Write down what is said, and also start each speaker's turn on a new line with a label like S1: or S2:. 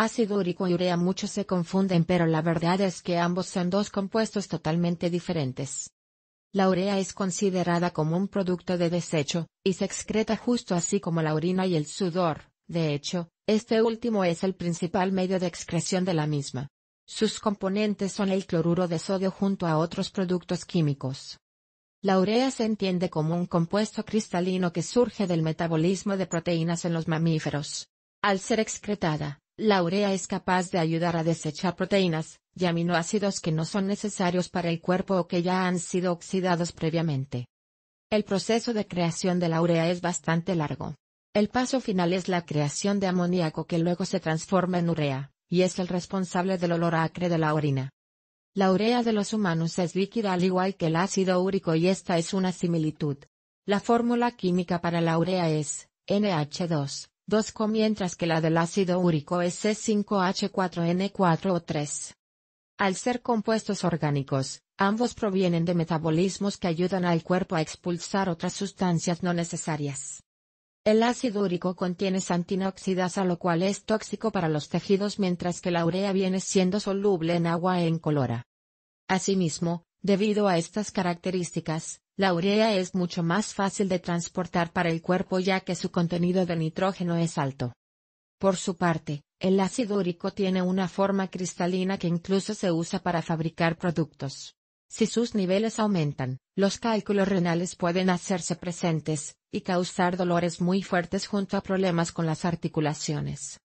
S1: Ácido úrico y urea muchos se confunden pero la verdad es que ambos son dos compuestos totalmente diferentes. La urea es considerada como un producto de desecho, y se excreta justo así como la orina y el sudor, de hecho, este último es el principal medio de excreción de la misma. Sus componentes son el cloruro de sodio junto a otros productos químicos. La urea se entiende como un compuesto cristalino que surge del metabolismo de proteínas en los mamíferos. Al ser excretada, la urea es capaz de ayudar a desechar proteínas y aminoácidos que no son necesarios para el cuerpo o que ya han sido oxidados previamente. El proceso de creación de la urea es bastante largo. El paso final es la creación de amoníaco que luego se transforma en urea, y es el responsable del olor acre de la orina. La urea de los humanos es líquida al igual que el ácido úrico y esta es una similitud. La fórmula química para la urea es NH2, 2Co mientras que la del ácido úrico es C5H4N4O3. Al ser compuestos orgánicos, ambos provienen de metabolismos que ayudan al cuerpo a expulsar otras sustancias no necesarias. El ácido úrico contiene a lo cual es tóxico para los tejidos mientras que la urea viene siendo soluble en agua e incolora. Asimismo, debido a estas características, la urea es mucho más fácil de transportar para el cuerpo ya que su contenido de nitrógeno es alto. Por su parte, el ácido úrico tiene una forma cristalina que incluso se usa para fabricar productos. Si sus niveles aumentan, los cálculos renales pueden hacerse presentes, y causar dolores muy fuertes junto a problemas con las articulaciones.